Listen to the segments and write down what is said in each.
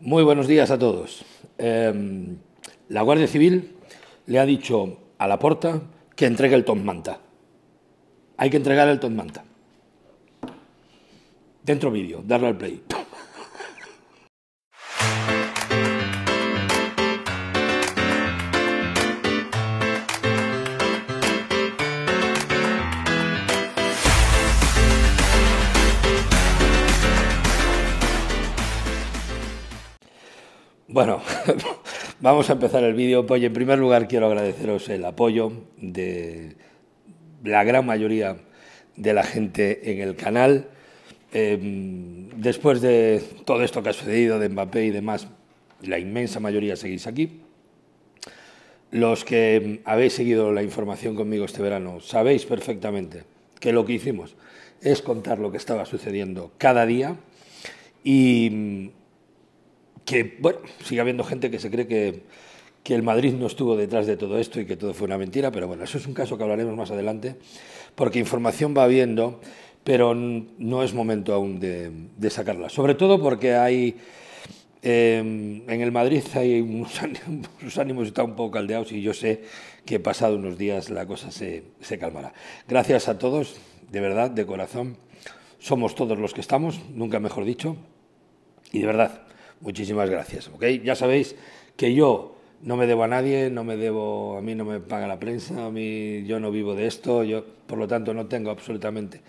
Muy buenos días a todos. Em, la Guardia Civil le ha dicho a la porta que entregue el Tom Manta. Hay que entregar el Tom Manta. Dentro vídeo, darle al play. Bueno, vamos a empezar el vídeo. Pues en primer lugar quiero agradeceros el apoyo de la gran mayoría de la gente en el canal. Em, después de todo esto que ha sucedido de Mbappé y demás, la inmensa mayoría seguís aquí. Los que habéis seguido la información conmigo este verano sabéis perfectamente que lo que hicimos es contar lo que estaba sucediendo cada día y que, bueno, sigue habiendo gente que se cree que, el Madrid no estuvo detrás de todo esto y que todo fue una mentira, pero bueno, eso es un caso que hablaremos más adelante, porque información va habiendo, pero no es momento aún de, sacarla. Sobre todo porque hay... Em, en el Madrid hay unos ánimos, están un poco caldeados y yo sé que pasado unos días la cosa se, se calmará. Gracias a todos, de verdad, de corazón. Somos todos los que estamos, nunca mejor dicho. Y de verdad, muchísimas gracias. ¿okay? Ya sabéis que yo no me debo a nadie, no me debo, a mí no me paga la prensa, a mí yo no vivo de esto, yo por lo tanto no tengo absolutamente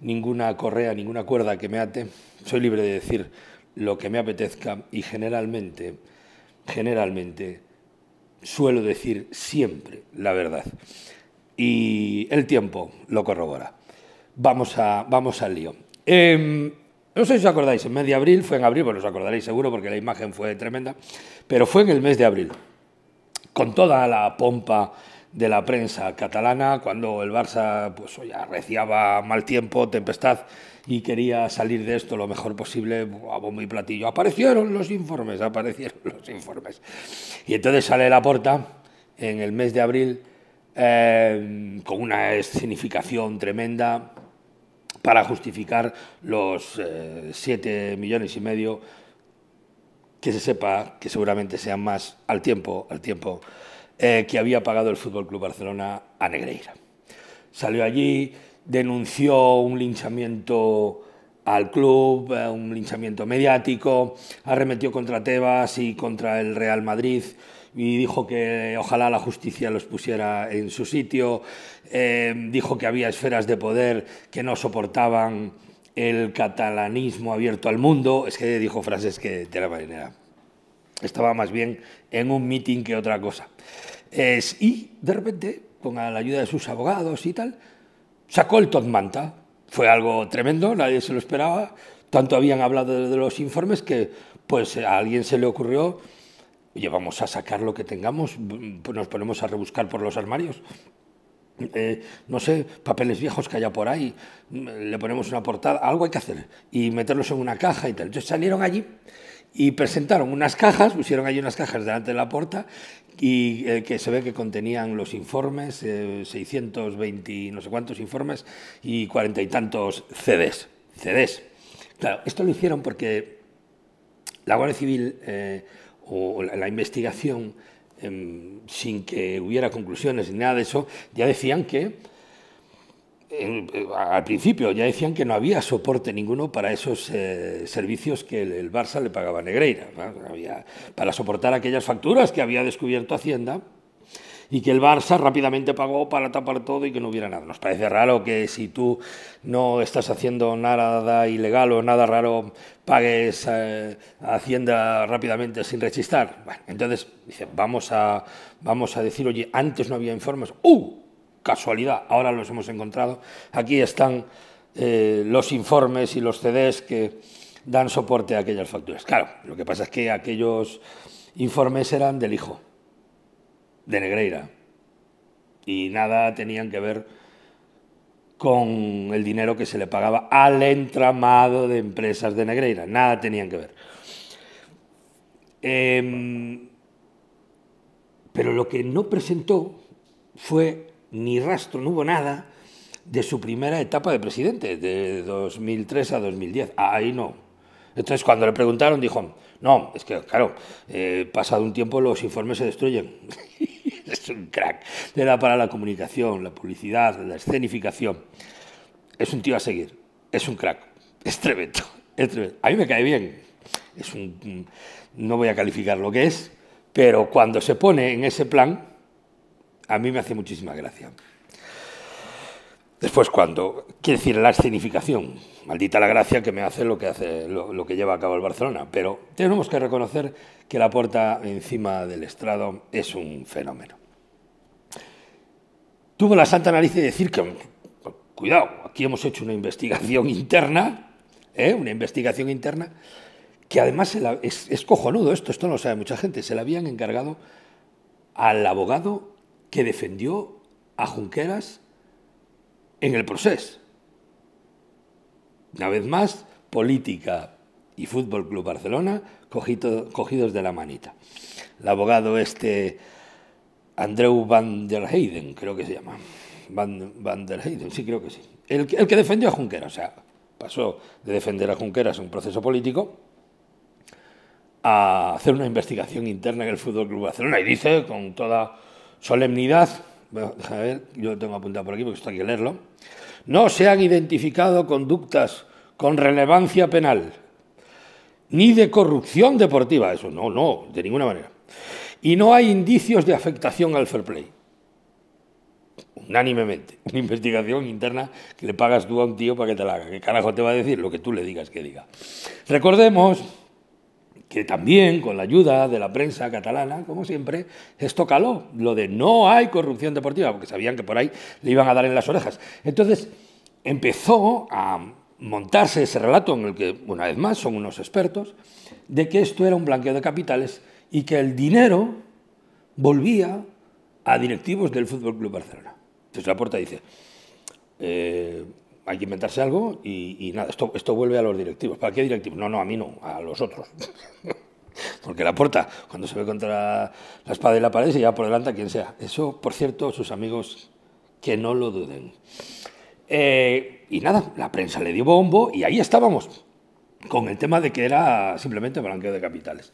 ninguna correa, ninguna cuerda que me ate. Soy libre de decir lo que me apetezca y generalmente, generalmente suelo decir siempre la verdad. Y el tiempo lo corrobora. Vamos, a, vamos al lío. Em, no sé si os acordáis, en mes de abril, fue en abril, bueno, os acordaréis seguro porque la imagen fue tremenda, pero fue en el mes de abril, con toda la pompa de la prensa catalana, cuando el Barça pues, arreciaba mal tiempo, tempestad, y quería salir de esto lo mejor posible a bombo y platillo. Aparecieron los informes, aparecieron los informes. Y entonces sale la porta en el mes de abril eh, con una significación tremenda, para justificar los 7 eh, millones y medio que se sepa, que seguramente sean más al tiempo, al tiempo eh, que había pagado el Fútbol Club Barcelona a Negreira. Salió allí, denunció un linchamiento al club, eh, un linchamiento mediático, arremetió contra Tebas y contra el Real Madrid y dijo que ojalá la justicia los pusiera en su sitio, eh, dijo que había esferas de poder que no soportaban el catalanismo abierto al mundo, es que dijo frases que de la marinera. Estaba más bien en un meeting que otra cosa. y de repente, con la ayuda de sus abogados y tal, sacó el totmanta. Fue algo tremendo, nadie se lo esperaba. Tanto habían hablado de los informes que pues a alguien se le ocurrió oye, vamos a sacar lo que tengamos, nos ponemos a rebuscar por los armarios. Eh, no sé, papeles viejos que haya por ahí, mm, le ponemos una portada, algo hay que hacer, y meterlos en una caja y tal. Entonces salieron allí y presentaron unas cajas, pusieron allí unas cajas delante de la puerta y eh, que se ve que contenían los informes, eh, seiscientos 620 no sé cuántos informes y cuarenta y tantos CDs. CDs. Claro, esto lo hicieron porque la Guardia Civil o la, investigación em, sin que hubiera conclusiones ni nada de eso, ya decían que, em, eh, al principio ya decían que no había soporte ninguno para esos eh, servicios que el, Barça le pagaba a Negreira, para soportar aquellas facturas que había descubierto Hacienda y que el Barça rápidamente pagó para tapar todo y que no hubiera nada. Nos parece raro que si tú no estás haciendo nada ilegal o nada raro, pagues a eh, Hacienda rápidamente sin rechistar. Bueno, entonces dice, vamos a, vamos a decir, oye, antes no había informes. ¡Uh! Casualidad, ahora los hemos encontrado. Aquí están eh, los informes y los CDs que dan soporte a aquellas facturas. Claro, lo que pasa es que aquellos informes eran del hijo de Negreira. Y nada tenían que ver con el dinero que se le pagaba al entramado de empresas de Negreira. Nada tenían que ver. Em, pero lo que no presentó fue ni rastro, no hubo nada de su primera etapa de presidente, de 2003 a 2010. Ahí no. Entonces, cuando le preguntaron, dijo, no, es que, claro, eh, pasado un tiempo los informes se destruyen. es un crack. Le da para la comunicación, la publicidad, la escenificación. Es un tío a seguir. Es un crack. Es tremendo. A mí me cae bien. no voy a calificar lo que es, pero cuando se pone en ese plan, a mí me hace muchísima gracia. Después, cuando, quiere decir, la escenificación. Maldita la gracia que me hace lo que, hace, lo, que lleva a cabo el Barcelona. Pero tenemos que reconocer que la puerta encima del estrado es un fenómeno. Tuvo la santa nariz de decir que, cuidado, aquí hemos hecho una investigación interna, ¿eh? una investigación interna, que además es, cojonudo esto, esto no lo sabe mucha gente, se la habían encargado al abogado que defendió a Junqueras en el proceso. Una vez más, política y Fútbol Club Barcelona cogidos de la manita. El abogado este, Andreu Van der Heyden, creo que se llama. Van, der Heyden, sí, creo que sí. El, que defendió a Junqueras, o sea, pasó de defender a Junqueras un proceso político a hacer una investigación interna en el Fútbol Club Barcelona y dice con toda solemnidad a ver, yo lo tengo apuntado por aquí porque esto hay que leerlo, no se han identificado conductas con relevancia penal, ni de corrupción deportiva, eso no, no, de ninguna manera. Y no hay indicios de afectación al fair play. Unánimemente. Una investigación interna que le pagas tú a un tío para que te la haga. ¿Qué carajo te va a decir? Lo que tú le digas que diga. Recordemos que también con la ayuda de la prensa catalana, como siempre, esto caló, lo de no hay corrupción deportiva, porque sabían que por ahí le iban a dar en las orejas. Entonces empezó a montarse ese relato en el que, una vez más, son unos expertos, de que esto era un blanqueo de capitales y que el dinero volvía a directivos del Fútbol Club Barcelona. Entonces la puerta dice, eh, hay que inventarse algo y, nada, esto, esto vuelve a los directivos. ¿Para qué directivos? No, no, a mí no, a los otros. Porque la puerta, cuando se ve contra la espada y la pared, se lleva por delante a quien sea. Eso, por cierto, sus amigos, que no lo duden. Eh, y nada, la prensa le dio bombo y ahí estábamos, con el tema de que era simplemente blanqueo de capitales.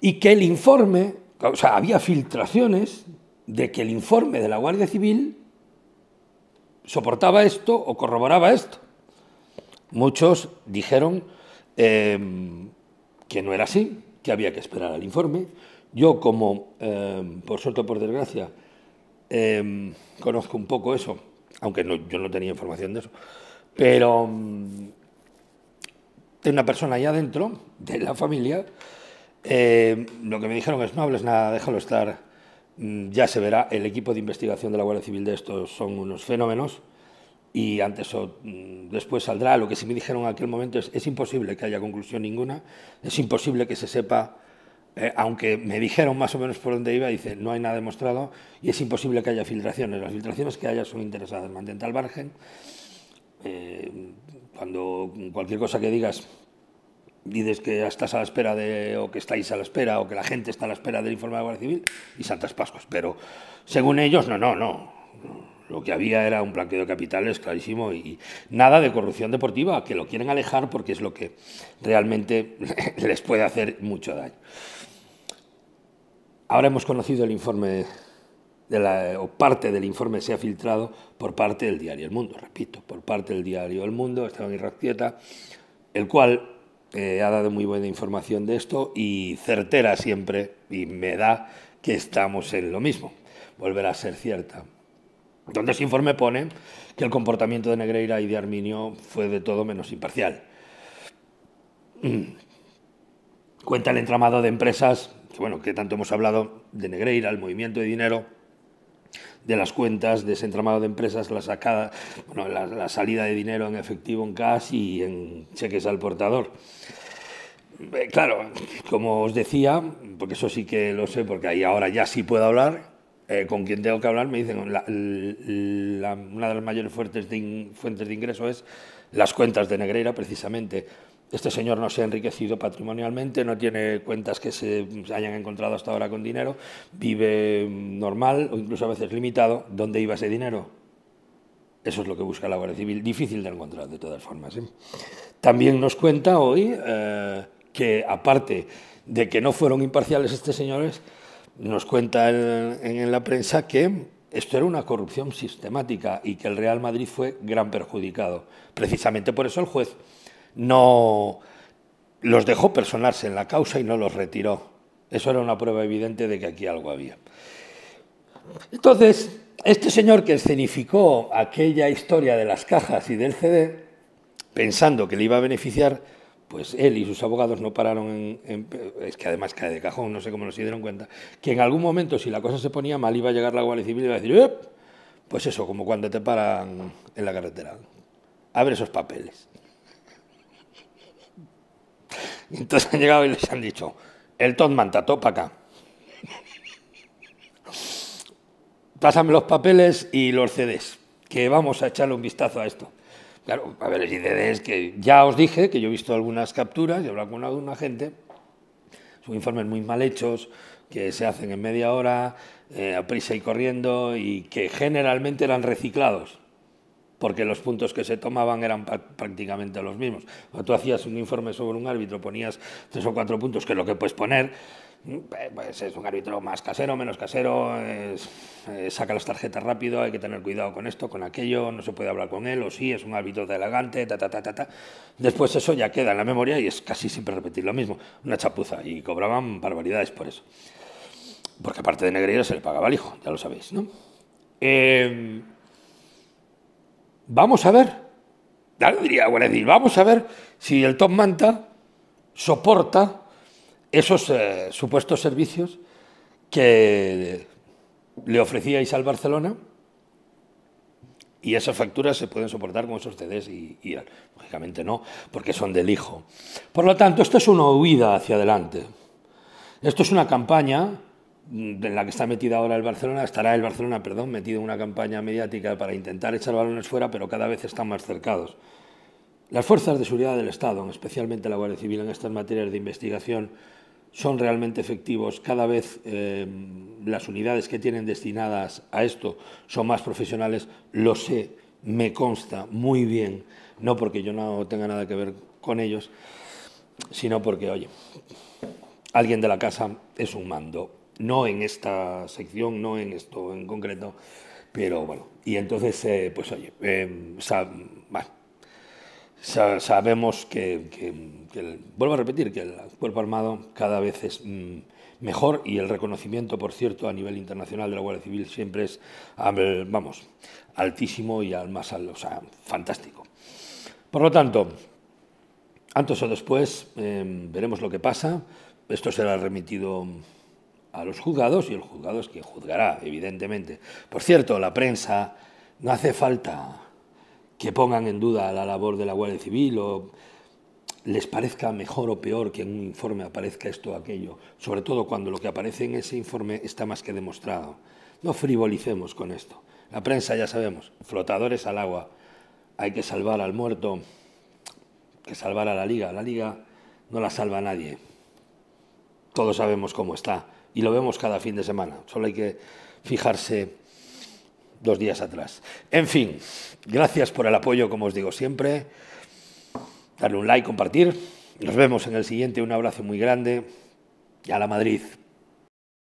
Y que el informe, o sea, había filtraciones de que el informe de la Guardia Civil soportaba esto o corroboraba esto. Muchos dijeron em, que no era así, que había que esperar al informe. Yo, como, em, por suerte o por desgracia, em, conozco un poco eso, aunque yo no tenía información de eso, pero de una persona allá adentro de la familia. lo que me dijeron es, no hables nada, déjalo estar, Mm, ya se verá, el equipo de investigación de la Guardia Civil de estos son unos fenómenos y antes o mm, después saldrá. Lo que sí me dijeron en aquel momento es, es imposible que haya conclusión ninguna, es imposible que se sepa, eh, aunque me dijeron más o menos por dónde iba, dice, no hay nada demostrado y es imposible que haya filtraciones. Las filtraciones que haya son interesadas, mantente al margen. Eh, cuando cualquier cosa que digas dices que estás a la espera de, o que estáis a la espera, o que la gente está a la espera del informe de la Guardia Civil, y Santas Pascuas. Pero según ellos, no, no, no. Lo que había era un blanqueo de capitales clarísimo y nada de corrupción deportiva, que lo quieren alejar porque es lo que realmente les puede hacer mucho daño. Ahora hemos conocido el informe, de la, o parte del informe se ha filtrado por parte del diario El Mundo, repito, por parte del diario El Mundo, Esteban Irractieta, el cual eh, ha dado muy buena información de esto y certera siempre, y me da que estamos en lo mismo, volverá a ser cierta. Donde ese informe pone que el comportamiento de Negreira y de Arminio fue de todo menos imparcial. Mm. Cuenta el entramado de empresas, bueno, que tanto hemos hablado de Negreira, el movimiento de dinero, de las cuentas de ese entramado de empresas, la sacada, bueno, la, salida de dinero en efectivo, en cash y en cheques al portador. Eh, claro, como os decía, porque eso sí que lo sé, porque ahí ahora ya sí puedo hablar, eh, con quien tengo que hablar me dicen, una de las mayores fuentes de fuentes de ingreso es las cuentas de Negreira, precisamente, este señor no se ha enriquecido patrimonialmente, no tiene cuentas que se hayan encontrado hasta ahora con dinero, vive normal o incluso a veces limitado. ¿Dónde iba ese dinero? Eso es lo que busca la Guardia Civil, difícil de encontrar de todas formas. ¿eh? También nos cuenta hoy eh, que aparte de que no fueron imparciales estos señores, nos cuenta en la prensa que esto era una corrupción sistemática y que el Real Madrid fue gran perjudicado. Precisamente por eso el juez no los dejó personarse en la causa y no los retiró. Eso era una prueba evidente de que aquí algo había. Entonces, este señor que escenificó aquella historia de las cajas y del CD, pensando que le iba a beneficiar, pues él y sus abogados no pararon en, Es que además cae de cajón, no sé cómo nos se dieron cuenta, que en algún momento, si la cosa se ponía mal, iba a llegar la Guardia Civil y iba a decir, pues eso, como cuando te paran en la carretera. Abre esos papeles. entonces han llegado y les han dicho, el Totman, Mantató para acá. Pásame los papeles y los CDs, que vamos a echarle un vistazo a esto. Claro, ver y CDs que ya os dije, que yo he visto algunas capturas, y he hablado con alguna gente, son informes muy mal hechos, que se hacen en media hora, eh, a prisa y corriendo, y que generalmente eran reciclados porque los puntos que se tomaban eran prácticamente los mismos. Cuando tú hacías un informe sobre un árbitro, ponías tres o cuatro puntos, que es lo que puedes poner, mm, eh, pues es un árbitro más casero, menos casero, eh, saca las tarjetas rápido, hay que tener cuidado con esto, con aquello, no se puede hablar con él, o sí, es un árbitro elegante, ta, ta, ta, ta, ta. Después eso ya queda en la memoria y es casi siempre repetir lo mismo, una chapuza, y cobraban barbaridades por eso. Porque aparte de negrillas se le pagaba al hijo, ya lo sabéis, ¿no? Eh, vamos a ver, daría diría bueno, vamos a ver si el Top Manta soporta esos eh, supuestos servicios que le ofrecíais al Barcelona y esas facturas se pueden soportar con esos CDs y lógicamente no, porque son del hijo. Por lo tanto, esto es una huida hacia adelante. Esto es una campaña en la que está metida ahora el Barcelona, estará el Barcelona, perdón, metido en una campaña mediática para intentar echar balones fuera, pero cada vez están más cercados. Las fuerzas de seguridad del Estado, especialmente la Guardia Civil en estas materias de investigación, son realmente efectivos. Cada vez eh, las unidades que tienen destinadas a esto son más profesionales. Lo sé, me consta muy bien, no porque yo no tenga nada que ver con ellos, sino porque, oye, alguien de la casa es un mando no en esta sección, no en esto en concreto, pero bueno, y entonces, eh, pues oye, em, sabemos que, vuelvo a repetir, que el cuerpo armado cada vez es mm, mejor y el reconocimiento, por cierto, a nivel internacional de la Guardia Civil siempre es, vamos, altísimo y al más, o sea, fantástico. Por lo tanto, antes o después em, veremos lo que pasa. Esto será remitido a los juzgados y el juzgado es quien juzgará, evidentemente. Por cierto, la prensa no hace falta que pongan en duda la labor de la Guardia Civil o les parezca mejor o peor que en un informe aparezca esto o aquello, sobre todo cuando lo que aparece en ese informe está más que demostrado. No frivolicemos con esto. La prensa, ya sabemos, flotadores al agua. Hay que salvar al muerto, que salvar a la liga. La liga no la salva nadie. Todos sabemos cómo está y lo vemos cada fin de semana. Solo hay que fijarse dos días atrás. En fin, gracias por el apoyo, como os digo siempre. Darle un like, compartir. Nos vemos en el siguiente. Un abrazo muy grande. Y a la Madrid.